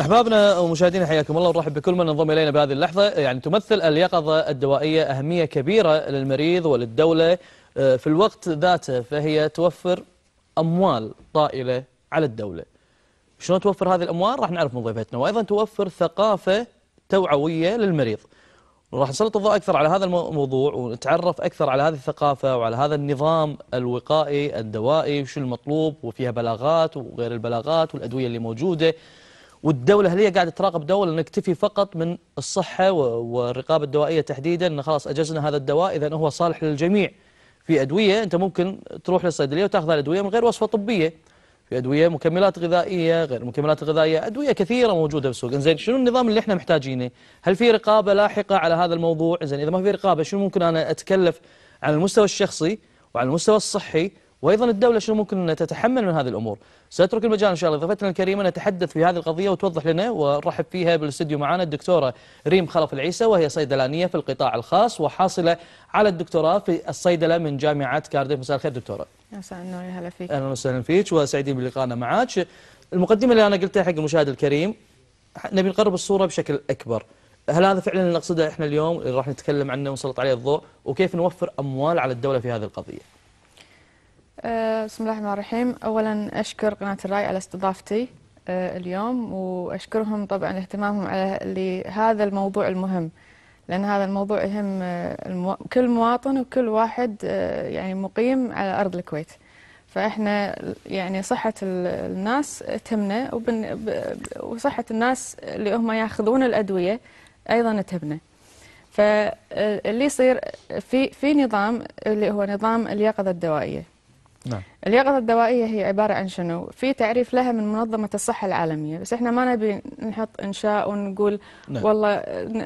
احبابنا ومشاهدينا حياكم الله ونرحب بكل من انضم الينا بهذه اللحظه، يعني تمثل اليقظه الدوائيه اهميه كبيره للمريض وللدوله آه، في الوقت ذاته فهي توفر اموال طائله على الدوله. شلون توفر هذه الاموال؟ راح نعرف من ضيفتنا، وايضا توفر ثقافه توعويه للمريض. راح نسلط الضوء اكثر على هذا الموضوع ونتعرف اكثر على هذه الثقافه وعلى هذا النظام الوقائي الدوائي وشو المطلوب وفيها بلاغات وغير البلاغات والادويه اللي موجوده والدولة هل هي قاعدة تراقب دواء نكتفي فقط من الصحة والرقابة الدوائية تحديدا أن خلاص أجزنا هذا الدواء إذا هو صالح للجميع في أدوية أنت ممكن تروح للصيدلية وتأخذ الأدوية من غير وصفة طبية في أدوية مكملات غذائية غير مكملات غذائية أدوية كثيرة موجودة في السوق إنزين شنو النظام اللي إحنا محتاجينه هل في رقابة لاحقة على هذا الموضوع إنزين إذا ما في رقابة شنو ممكن أنا أتكلف على المستوى الشخصي وعلى المستوى الصحي وأيضا الدولة شنو ممكن تتحمل من هذه الأمور سأترك المجال إن شاء الله ضيفتنا الكريمة نتحدث في هذه القضية وتوضح لنا ونرحب فيها بالاستديو معنا الدكتورة ريم خلف العيسى وهي صيدلانية في القطاع الخاص وحاصلة على الدكتوراه في الصيدلة من جامعة كارديف مساء الخير دكتورة مساء النور هلا فيك أهلا وسهلا فيك وسعيدين بلقائنا معك المقدمة اللي أنا قلتها حق المشاهد الكريم نبي نقرب الصورة بشكل أكبر هل هذا فعلا اللي نقصده احنا اليوم اللي راح نتكلم عنه ونسلط عليه الضوء وكيف نوفر اموال على الدوله في هذه القضيه؟ آه، بسم الله الرحمن الرحيم اولا اشكر قناه الراي على استضافتي آه، اليوم واشكرهم طبعا اهتمامهم على لهذا الموضوع المهم لان هذا الموضوع يهم آه، كل مواطن وكل واحد يعني مقيم على ارض الكويت فاحنا يعني صحه الناس تهمنا وصحه الناس اللي هم ياخذون الادويه ايضا تهمنا فاللي يصير في في نظام اللي هو نظام اليقظه الدوائيه نعم. اليقظة الدوائية هي عبارة عن شنو؟ في تعريف لها من منظمة الصحة العالمية، بس احنا ما نبي نحط إنشاء ونقول نعم. والله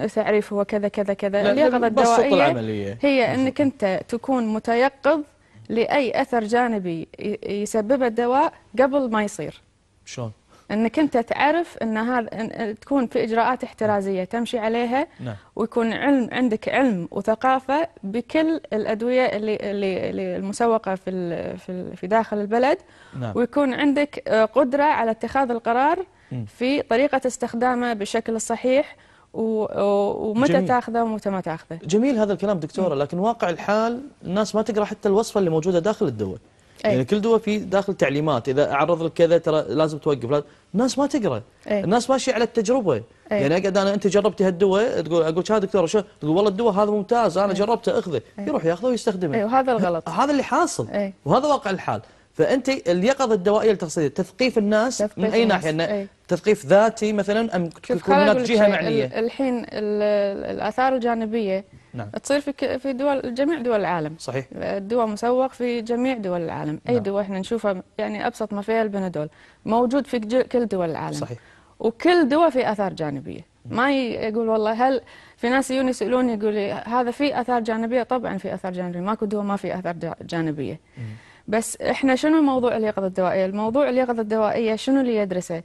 تعريف هو كذا كذا كذا، نعم. اليقظة الدوائية هي بسطة. أنك أنت تكون متيقظ لأي أثر جانبي يسببه الدواء قبل ما يصير. شلون؟ انك انت تعرف ان هذا تكون في اجراءات احترازيه تمشي عليها نعم. ويكون علم عندك علم وثقافه بكل الادويه اللي اللي, اللي المسوقه في ال في, ال في داخل البلد نعم. ويكون عندك آه، قدره على اتخاذ القرار م. في طريقه استخدامه بالشكل الصحيح ومتى جميل. تاخذه ومتى ما تاخذه. جميل هذا الكلام دكتوره لكن واقع الحال الناس ما تقرا حتى الوصفه اللي موجوده داخل الدول. أي. يعني كل دواء في داخل تعليمات إذا أعرض لك كذا ترى لازم توقف الناس ما تقرأ أي. الناس ماشية على التجربة أي. يعني أقعد أنا أنت جربتي هالدواء تقول أقول يا دكتور شو تقول والله الدواء هذا ممتاز أنا أي. جربته أخذه أي. يروح ياخذه ويستخدمه أي وهذا الغلط هذا اللي حاصل أي. وهذا واقع الحال فانت اليقظه الدوائيه التخصصيه تثقيف الناس تثقيف من اي ناحيه أي. تثقيف ذاتي مثلا ام تكون هناك جهه معنيه الحين الاثار الجانبيه نعم. تصير في في دول جميع دول العالم صحيح الدواء مسوق في جميع دول العالم اي نعم. دواء احنا نشوفها يعني ابسط ما فيها البنادول موجود في كل دول العالم صحيح وكل دواء في اثار جانبيه ما يقول والله هل في ناس يجون يسالوني يقول لي هذا في اثار جانبيه طبعا في اثار جانبيه ماكو دواء ما في اثار جانبيه مم. بس احنا شنو موضوع اليقظه الدوائيه الموضوع اليقظه الدوائيه شنو اللي يدرسه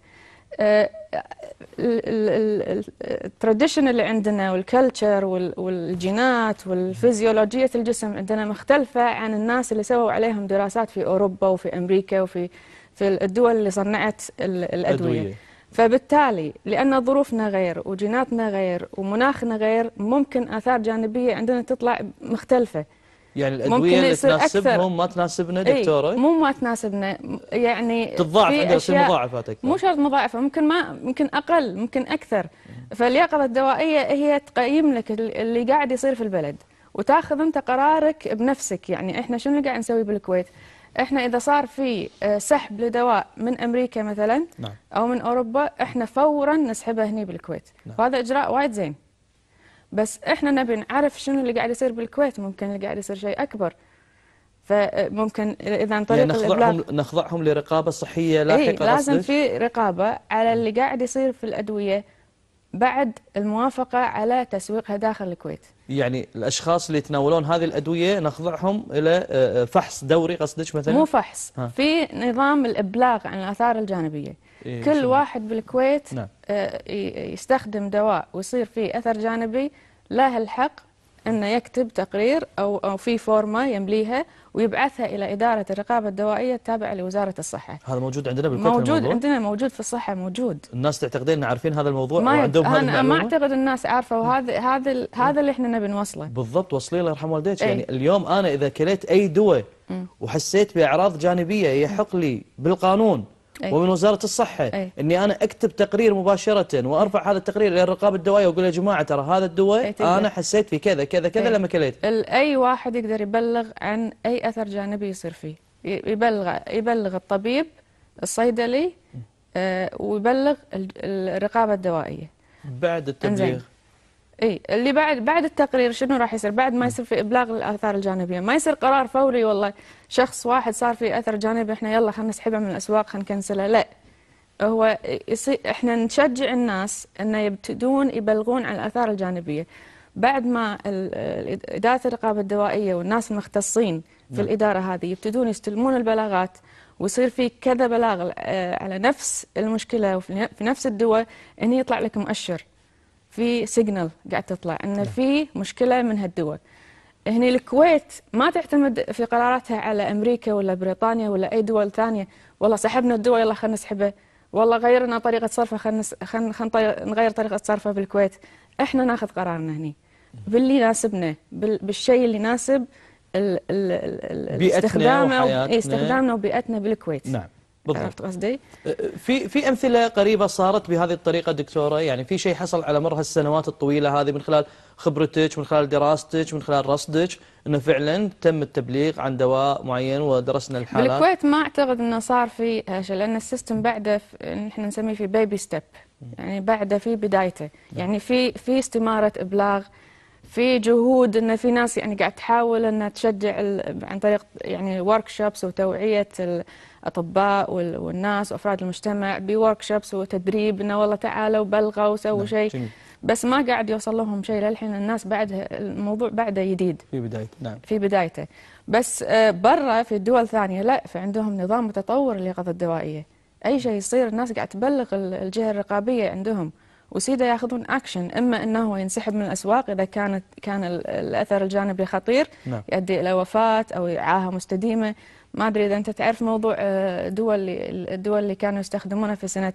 التراديشن اللي عندنا والكلتشر والجينات والفيزيولوجية الجسم عندنا مختلفة عن الناس اللي سووا عليهم دراسات في أوروبا وفي أمريكا وفي في الدول اللي صنعت الأدوية, الأدوية. فبالتالي لأن ظروفنا غير وجيناتنا غير ومناخنا غير ممكن آثار جانبية عندنا تطلع مختلفة يعني الادويه اللي تناسبهم ما تناسبنا دكتوره؟ ايه مو ما تناسبنا يعني تتضاعف عندها مضاعفات اكثر مو شرط مضاعفه ممكن ما ممكن اقل ممكن اكثر فاليقظه الدوائيه هي تقيم لك اللي قاعد يصير في البلد وتاخذ انت قرارك بنفسك يعني احنا شنو اللي قاعد نسوي بالكويت؟ احنا اذا صار في آه، سحب لدواء من امريكا مثلا نعم. او من اوروبا احنا فورا نسحبه هنا بالكويت نعم. وهذا اجراء وايد زين بس احنا نبي نعرف شنو اللي قاعد يصير بالكويت ممكن اللي قاعد يصير شيء اكبر فممكن اذا عن طريق نخضعهم نخضعهم لرقابه صحيه لاحقه إيه لازم في رقابه على اللي قاعد يصير في الادويه بعد الموافقه على تسويقها داخل الكويت. يعني الاشخاص اللي يتناولون هذه الادويه نخضعهم الى آه، آه، فحص دوري قصدك مثلا؟ مو فحص، ها. في نظام الابلاغ عن الاثار الجانبيه. إيه، كل واحد بالكويت نعم. آه، يستخدم دواء ويصير فيه أثر جانبي له الحق أنه يكتب تقرير أو, أو في فورمة يمليها ويبعثها إلى إدارة الرقابة الدوائية التابعة لوزارة الصحة هذا موجود عندنا بالكويت موجود الموضوع؟ عندنا موجود في الصحة موجود الناس تعتقدين عارفين هذا الموضوع ما وعندهم هذا أنا ما أعتقد الناس عارفة وهذا هذا هذا اللي احنا نبي نوصله بالضبط وصلي الله يرحم والديك إيه. يعني اليوم أنا إذا كليت أي دواء وحسيت بأعراض جانبية يحق لي بالقانون أي. ومن وزارة الصحة أي. أني أنا أكتب تقرير مباشرة وأرفع هذا التقرير إلى الرقابة الدوائية وأقول يا جماعة ترى هذا الدواء أنا حسيت فيه كذا كذا كذا لما كليت أي واحد يقدر يبلغ عن أي أثر جانبي يصير فيه يبلغ يبلغ الطبيب الصيدلي آه، ويبلغ الرقابة الدوائية بعد التبليغ اي اللي بعد بعد التقرير شنو راح يصير بعد ما يصير في ابلاغ للاثار الجانبيه ما يصير قرار فوري والله شخص واحد صار في اثر جانبي احنا يلا خلينا نسحبه من الاسواق خلينا نكنسله لا هو يصير احنا نشجع الناس انه يبتدون يبلغون عن الاثار الجانبيه بعد ما اداره الرقابه الدوائيه والناس المختصين في نعم. الاداره هذه يبتدون يستلمون البلاغات ويصير في كذا بلاغ آه، على نفس المشكله وفي نفس الدواء هنا يطلع لك مؤشر في سيجنال قاعد تطلع ان نعم. في مشكله من هالدول هني الكويت ما تعتمد في قراراتها على امريكا ولا بريطانيا ولا اي دول ثانيه والله سحبنا الدول يلا خلينا نسحبه والله غيرنا طريقه صرفه خلينا خلينا خلينا نغير طريقه صرفه بالكويت احنا ناخذ قرارنا هني باللي يناسبنا بالشيء اللي يناسب ال... ال... إيه، استخدامنا وبيئتنا بالكويت نعم بالضبط قصدي؟ أه، أه، في في امثله قريبه صارت بهذه الطريقه دكتوره يعني في شيء حصل على مر هالسنوات الطويله هذه من خلال خبرتك من خلال دراستك من خلال رصدك انه فعلا تم التبليغ عن دواء معين ودرسنا الحالات بالكويت ما اعتقد انه صار في هالشيء لان السيستم بعده نحن نسميه في بيبي ستيب يعني بعده في بدايته يعني في في استماره ابلاغ في جهود ان في ناس يعني قاعد تحاول انها تشجع عن طريق يعني ورك شوبس وتوعيه الاطباء والناس وافراد المجتمع بورك شوبس وتدريب انه والله تعالوا بلغوا وسووا نعم، شيء بس ما قاعد يوصل لهم شيء للحين الناس بعدها الموضوع بعده جديد في بدايته نعم في بدايته بس آه، برا في دول ثانيه لا في عندهم نظام متطور للاغاثه الدوائيه اي شيء يصير الناس قاعد تبلغ الجهه الرقابيه عندهم وسيدا ياخذون اكشن اما انه ينسحب من الاسواق اذا كانت كان الاثر الجانبي خطير نعم. يؤدي الى وفاه او اعاهه مستديمه ما ادري اذا انت تعرف موضوع آه، دول الدول اللي كانوا يستخدمونها في سنه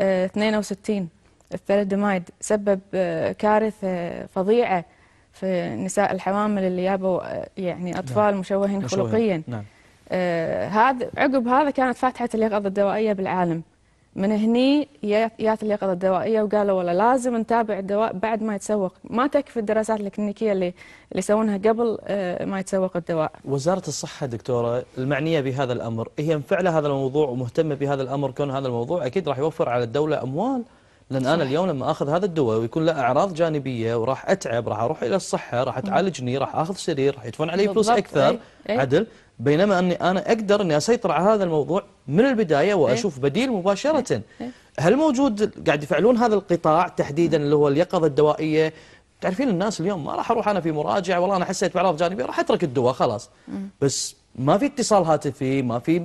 62 آه، الثاليدمايد سبب آه، كارثه فظيعه في نساء الحوامل اللي جابوا يعني نعم. اطفال نعم. مشوهين خلقيا نعم. هذا عقب هذا كانت فاتحه اليقظه الدوائيه بالعالم من هني جات اليقظه الدوائيه وقالوا ولا لازم نتابع الدواء بعد ما يتسوق، ما تكفي الدراسات الكلينيكيه اللي اللي يسوونها قبل آه، ما يتسوق الدواء. وزاره الصحه دكتوره المعنيه بهذا الامر هي إيه، مفعله هذا الموضوع ومهتمه بهذا الامر كون هذا الموضوع اكيد راح يوفر على الدوله اموال لأن صحيح. أنا اليوم لما أخذ هذا الدواء ويكون له أعراض جانبية وراح أتعب راح أروح إلى الصحة راح تعالجني راح أخذ سرير راح يدفون علي فلوس أكثر أي. أي. عدل بينما أني أنا أقدر أني أسيطر على هذا الموضوع من البداية وأشوف أي. بديل مباشرة أي. أي. هل موجود قاعد يفعلون هذا القطاع تحديدا اللي هو اليقظة الدوائية تعرفين الناس اليوم ما راح أروح أنا في مراجعة والله أنا حسيت بأعراض جانبية راح أترك الدواء خلاص بس ما في اتصال هاتفي ما في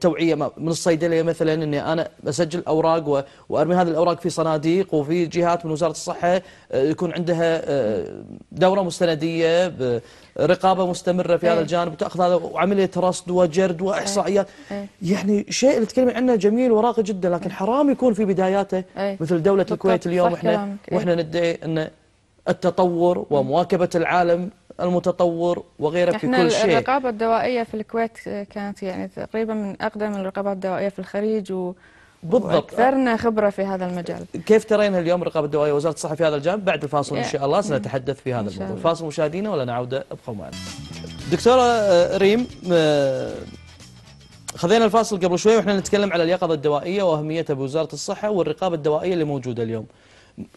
توعية من الصيدلية مثلا أني أنا أسجل أوراق وأرمي هذه الأوراق في صناديق وفي جهات من وزارة الصحة آه، يكون عندها آه، دورة مستندية رقابة مستمرة في هذا إيه. الجانب وتأخذ هذا وعملية رصد وجرد إيه. وإحصائيات إيه. يعني شيء اللي تكلم عنه جميل وراقي جدا لكن حرام يكون في بداياته مثل دولة الكويت اليوم وإحنا, وإحنا ندعي أن التطور ومواكبة العالم المتطور وغيره في كل شيء الرقابة الدوائية في الكويت آه، كانت يعني تقريبا من أقدم الرقابات الدوائية في الخليج و بالضبط أكثرنا خبرة في هذا المجال كيف ترين اليوم الرقابة الدوائية وزارة الصحة في هذا الجانب بعد الفاصل إيه. إن شاء الله إيه. سنتحدث في هذا الموضوع الفاصل مشاهدينا ولا نعود ابقوا معنا دكتورة آه، ريم آه، خذينا الفاصل قبل شوي واحنا نتكلم على اليقظة الدوائية وأهميتها بوزارة الصحة والرقابة الدوائية اللي موجودة اليوم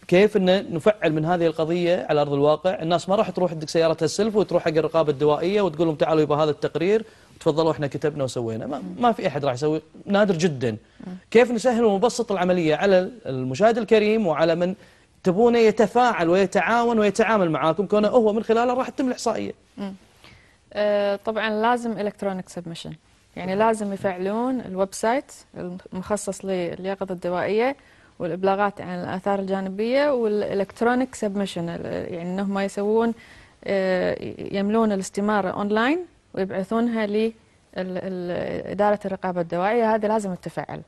كيف أن نفعل من هذه القضية على أرض الواقع الناس ما راح تروح عندك سيارتها السلف وتروح حق الرقابة الدوائية وتقول لهم تعالوا يبا هذا التقرير تفضلوا احنا كتبنا وسوينا ما, ما في احد راح يسوي نادر جدا كيف نسهل ونبسط العمليه على المشاهد الكريم وعلى من تبونه يتفاعل ويتعاون ويتعامل معاكم كونه هو من خلاله راح تتم الاحصائيه آه، طبعا لازم الكترونيك سبمشن يعني لازم يفعلون الويب سايت المخصص لليقظه الدوائيه والابلاغات عن الاثار الجانبيه والالكترونيك سبمشن يعني انهم يسوون آه، يملون الاستماره اونلاين ويبعثونها لاداره الرقابه الدواعيه هذا لازم تتفعل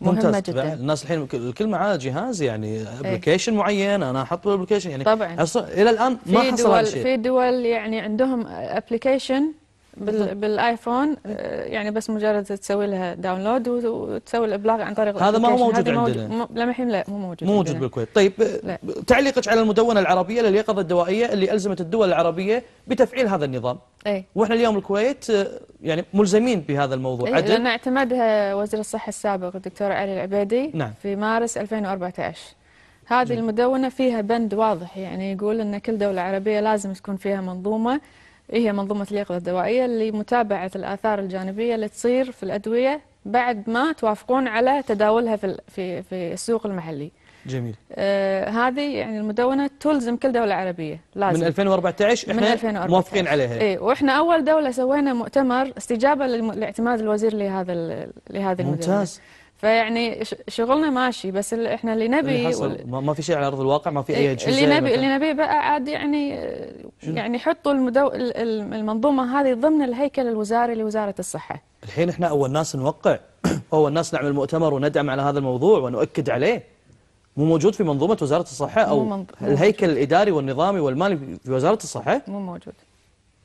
مهمه جدا الناس الحين الكل معاه جهاز يعني ابلكيشن ايه؟ معين انا احط الابلكيشن يعني طبعا الى الان ما حصل دول شيء في دول يعني عندهم ابلكيشن بال... بالايفون آه، يعني بس مجرد تسوي لها داونلود وتسوي الابلاغ عن طريق هذا ما هو موجود عندنا موجود... م... لمحين لا مو موجود مو موجود بالكويت طيب آه، لا. تعليقك على المدونه العربيه لليقظه الدوائيه اللي الزمت الدول العربيه بتفعيل هذا النظام اي واحنا اليوم الكويت آه، يعني ملزمين بهذا الموضوع إيه، عدل لان اعتمدها وزير الصحه السابق الدكتور علي العبيدي نعم. في مارس 2014 هذه نعم. المدونة فيها بند واضح يعني يقول أن كل دولة عربية لازم تكون فيها منظومة ايه هي منظومه اليقظه الدوائيه لمتابعه الاثار الجانبيه اللي تصير في الادويه بعد ما توافقون على تداولها في في في السوق المحلي. جميل. آه هذه يعني المدونه تلزم كل دوله عربيه لازم. من 2014 احنا من 2014. موافقين عليها. اي واحنا اول دوله سوينا مؤتمر استجابه لاعتماد الوزير لهذا لهذه المدونه. ممتاز. فيعني شغلنا ماشي بس اللي احنا اللي نبي اللي ما في شيء على ارض الواقع ما في اي شيء اللي نبي اللي نبيه بقى عاد يعني يعني حطوا المدو... المنظومه هذه ضمن الهيكل الوزاري لوزاره الصحه الحين احنا اول ناس نوقع اول ناس نعمل مؤتمر وندعم على هذا الموضوع ونؤكد عليه مو موجود في منظومه وزاره الصحه او منظ... الهيكل موجود. الاداري والنظامي والمالي في وزاره الصحه مو موجود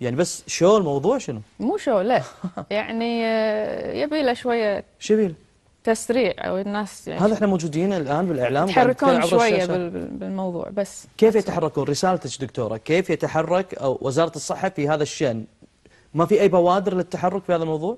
يعني بس شو الموضوع شنو مو شو لا يعني آه، يبي له شويه شو يبي تسريع او الناس يعني هذا احنا موجودين الان بالاعلام يتحركون شويه بالموضوع بس كيف يتحركون رسالتك دكتوره كيف يتحرك او وزاره الصحه في هذا الشان ما في اي بوادر للتحرك في هذا الموضوع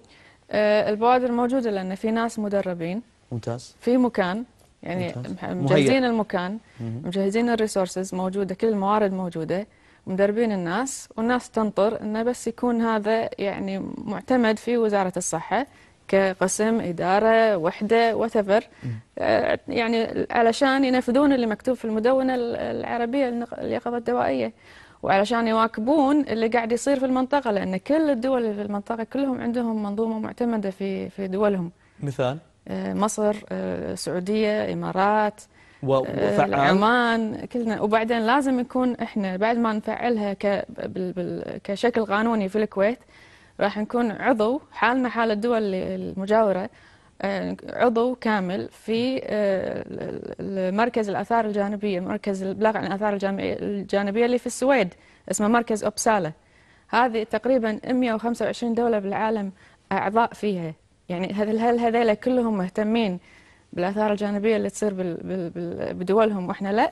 آه البوادر موجوده لان في ناس مدربين ممتاز في مكان يعني ممتاز. مجهزين المكان مجهزين الريسورسز موجوده كل الموارد موجوده مدربين الناس والناس تنطر انه بس يكون هذا يعني معتمد في وزاره الصحه شركه قسم اداره وحده وتفر آه، يعني علشان ينفذون اللي مكتوب في المدونه العربيه اليقظة الدوائيه وعلشان يواكبون اللي قاعد يصير في المنطقه لان كل الدول اللي في المنطقه كلهم عندهم منظومه معتمده في في دولهم مثال آه، مصر آه، السعوديه امارات عمان كلنا وبعدين لازم يكون احنا بعد ما نفعلها كشكل قانوني في الكويت راح نكون عضو حالنا حال الدول المجاورة آه، عضو كامل في آه، مركز الآثار الجانبية مركز الإبلاغ عن الآثار الجانبية اللي في السويد اسمه مركز أوبسالة هذه تقريبا 125 دولة بالعالم أعضاء فيها يعني هل هذيلا كلهم مهتمين بالآثار الجانبية اللي تصير بدولهم وإحنا لا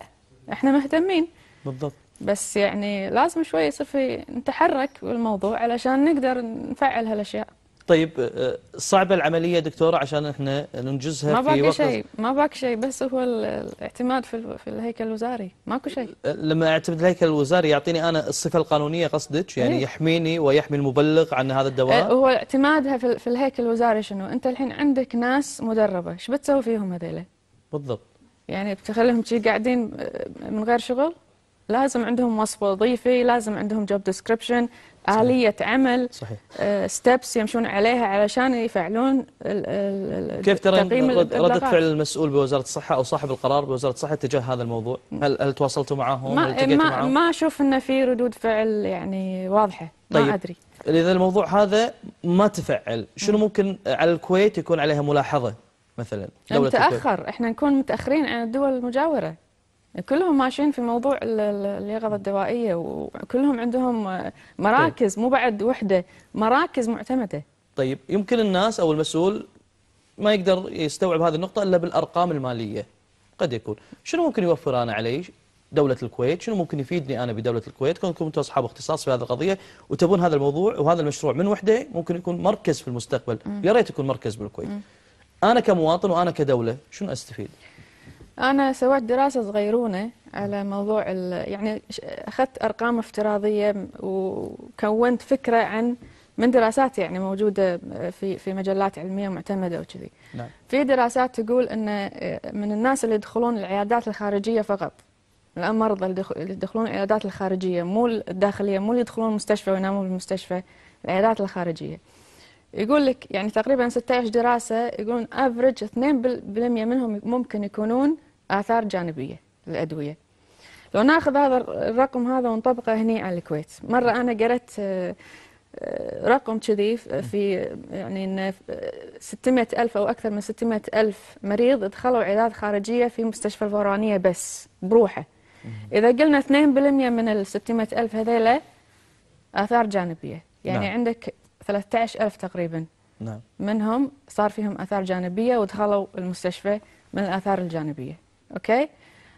إحنا مهتمين بالضبط بس يعني لازم شوي يصير في نتحرك بالموضوع علشان نقدر نفعل هالاشياء طيب آه، صعبه العمليه دكتوره عشان احنا ننجزها ما باقي شيء ما باقي شيء بس هو الاعتماد في في الهيكل الوزاري ماكو شيء آه، لما اعتمد الهيكل الوزاري يعطيني انا الصفه القانونيه قصدك إيه. يعني إيه؟ يحميني ويحمي المبلغ عن هذا الدواء آه، هو اعتمادها في, في الهيكل الوزاري شنو انت الحين عندك ناس مدربه ايش بتسوي فيهم هذيلا بالضبط يعني بتخليهم شي قاعدين من غير شغل لازم عندهم وصف وظيفي لازم عندهم جوب ديسكربشن آلية عمل ستيبس آه، يمشون عليها علشان يفعلون كيف ترى ردة فعل المسؤول بوزارة الصحة أو صاحب القرار بوزارة الصحة تجاه هذا الموضوع هل, هل تواصلتوا معهم ما, ما, ما أشوف أنه في ردود فعل يعني واضحة طيب. ما أدري إذا الموضوع هذا ما تفعل شنو ممكن على الكويت يكون عليها ملاحظة مثلا دولة متأخر الكويت. احنا نكون متأخرين عن الدول المجاورة كلهم ماشيين في موضوع اليقظه الدوائيه وكلهم عندهم مراكز مو بعد وحده مراكز معتمده طيب يمكن الناس او المسؤول ما يقدر يستوعب هذه النقطه الا بالارقام الماليه قد يكون شنو ممكن يوفر انا عليه دولة الكويت شنو ممكن يفيدني أنا بدولة الكويت كونكم أنتم أصحاب اختصاص في هذه القضية وتبون هذا الموضوع وهذا المشروع من وحده ممكن يكون مركز في المستقبل يا ريت يكون مركز بالكويت أنا كمواطن وأنا كدولة شنو أستفيد أنا سويت دراسة صغيرونة على موضوع يعني أخذت أرقام افتراضية وكونت فكرة عن من دراسات يعني موجودة في في مجلات علمية معتمدة وكذي. نعم. في دراسات تقول أن آه، من الناس اللي يدخلون العيادات الخارجية فقط المرضى اللي يدخلون العيادات الخارجية مو الداخلية مو اللي يدخلون المستشفى وينامون بالمستشفى العيادات الخارجية. يقول لك يعني تقريبا 16 دراسة يقولون افريج 2% منهم ممكن يكونون آثار جانبية للأدوية لو ناخذ هذا الرقم هذا ونطبقه هنا على الكويت مرة أنا قرأت آه، آه، رقم كذي في يعني 600 آه، ألف أو أكثر من 600 ألف مريض دخلوا علاج خارجية في مستشفى الفورانية بس بروحه إذا قلنا 2% من ال 600 ألف هذيلا آثار جانبية يعني نعم. عندك 13 ألف تقريبا نعم. منهم صار فيهم آثار جانبية ودخلوا المستشفى من الآثار الجانبية اوكي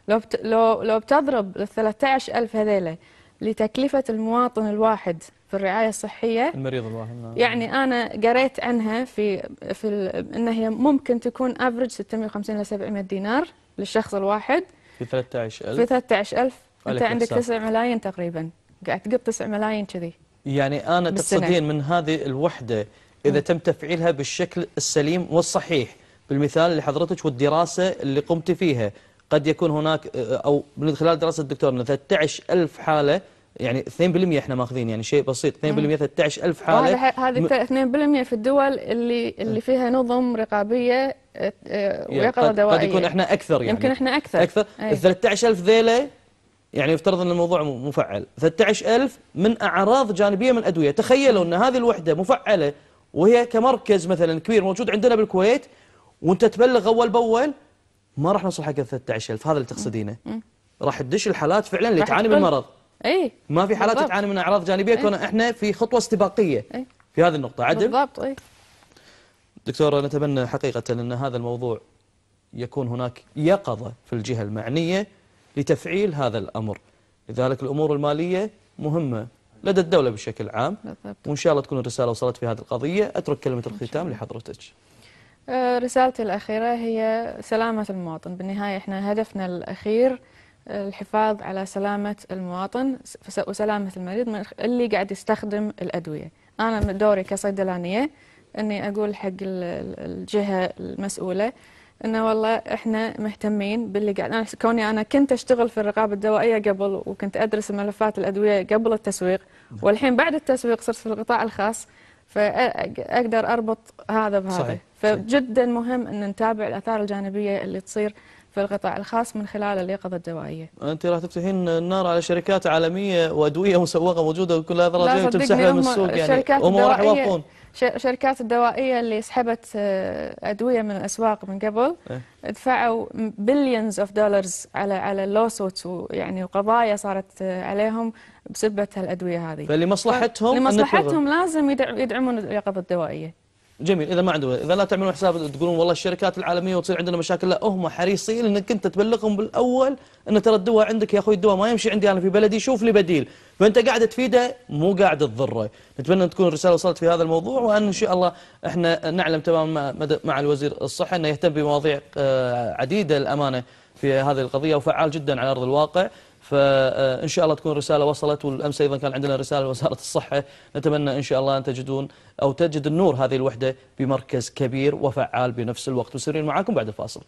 لو بت... لو لو بتضرب ال 13000 هذيله لتكلفه المواطن الواحد في الرعايه الصحيه المريض الواحد نعم. يعني انا قريت عنها في في ال... ان هي ممكن تكون افريج 650 ل 700 دينار للشخص الواحد في 13000 في 13000 انت عندك 9 ملايين تقريبا قاعد تقط 9 ملايين كذي يعني انا بالسنة. تقصدين من هذه الوحده اذا م. تم تفعيلها بالشكل السليم والصحيح بالمثال اللي حضرتك والدراسة اللي قمت فيها قد يكون هناك أو من خلال دراسة الدكتور 13000 حالة يعني 2% احنا ماخذين يعني شيء بسيط 2% 13000 حاله هذه 2% في الدول اللي اللي فيها نظم رقابيه اه، اه، يعني ويقظه دوائيه قد يكون احنا اكثر يعني يمكن احنا اكثر اكثر ال 13000 ذيله يعني يفترض ان الموضوع مفعل 13000 من اعراض جانبيه من ادويه تخيلوا ان هذه الوحده مفعله وهي كمركز مثلا كبير موجود عندنا بالكويت وانت تبلغ اول باول ما راح نوصل حق 13000 هذا اللي تقصدينه راح تدش الحالات فعلا اللي تعاني من المرض اي ما في حالات بالضبط. تعاني من اعراض جانبيه إيه. كون احنا في خطوه استباقيه أي. في هذه النقطه عدل بالضبط اي دكتوره نتمنى حقيقه ان هذا الموضوع يكون هناك يقظه في الجهه المعنيه لتفعيل هذا الامر لذلك الامور الماليه مهمه لدى الدوله بشكل عام بالضبط. وان شاء الله تكون الرساله وصلت في هذه القضيه اترك كلمه الختام لحضرتك آه، رسالتي الأخيرة هي سلامة المواطن بالنهاية إحنا هدفنا الأخير آه، الحفاظ على سلامة المواطن وسلامة المريض من اللي قاعد يستخدم الأدوية أنا من دوري كصيدلانية أني أقول حق الجهة المسؤولة انه والله احنا مهتمين باللي قاعد انا كوني انا كنت اشتغل في الرقابه الدوائيه قبل وكنت ادرس ملفات الادويه قبل التسويق نعم. والحين بعد التسويق صرت في القطاع الخاص فاقدر اربط هذا بهذا صحيح. فجدا مهم ان نتابع الاثار الجانبيه اللي تصير في القطاع الخاص من خلال اليقظه الدوائيه. انت راح تفتحين النار على شركات عالميه وادويه مسوقه موجوده وكل هذا راجعين تمسحها من السوق يعني هم راح يوقفون. شركات الدوائيه اللي سحبت آه، ادويه من الاسواق من قبل إيه. دفعوا بليونز اوف دولارز على على اللوسوتس ويعني وقضايا صارت آه، عليهم بسبب هالادويه هذه فلمصلحتهم لمصلحتهم لازم يدعمون اليقظه الدوائيه جميل اذا ما عنده اذا لا تعملون حساب تقولون والله الشركات العالميه وتصير عندنا مشاكل لا هم حريصين انك انت تبلغهم بالاول ان ترى الدواء عندك يا اخوي الدواء ما يمشي عندي انا في بلدي شوف لي بديل فانت قاعد تفيده مو قاعد تضره نتمنى ان تكون الرساله وصلت في هذا الموضوع وان ان شاء الله احنا نعلم تماما مع الوزير الصحه انه يهتم بمواضيع آه، عديده الامانه في هذه القضيه وفعال جدا على ارض الواقع فإن شاء الله تكون رسالة وصلت والأمس أيضا كان عندنا رسالة لوزارة الصحة نتمنى إن شاء الله أن تجدون أو تجد النور هذه الوحدة بمركز كبير وفعال بنفس الوقت وسرين معاكم بعد الفاصل